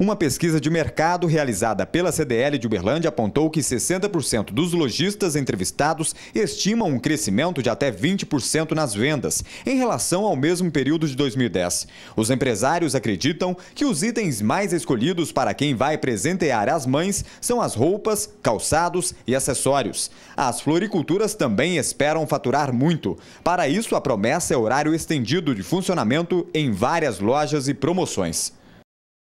Uma pesquisa de mercado realizada pela CDL de Uberlândia apontou que 60% dos lojistas entrevistados estimam um crescimento de até 20% nas vendas em relação ao mesmo período de 2010. Os empresários acreditam que os itens mais escolhidos para quem vai presentear as mães são as roupas, calçados e acessórios. As floriculturas também esperam faturar muito. Para isso, a promessa é horário estendido de funcionamento em várias lojas e promoções.